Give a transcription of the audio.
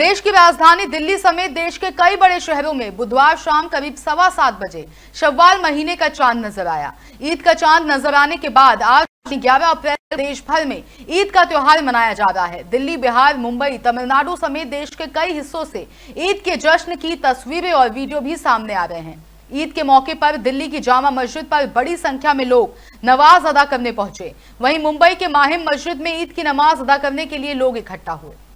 देश की राजधानी दिल्ली समेत देश के कई बड़े शहरों में बुधवार शाम करीब सवा सात बजे शव्वाल महीने का चांद नजर आया ईद का चांद नजर आने के बाद आज ग्यारह अप्रैल देश भर में ईद का त्योहार मनाया जा रहा है दिल्ली बिहार मुंबई तमिलनाडु समेत देश के कई हिस्सों से ईद के जश्न की तस्वीरें और वीडियो भी सामने आ रहे हैं ईद के मौके पर दिल्ली की जामा मस्जिद पर बड़ी संख्या में लोग नमाज अदा करने पहुंचे वहीं मुंबई के माहिम मस्जिद में ईद की नमाज अदा करने के लिए लोग इकट्ठा हुए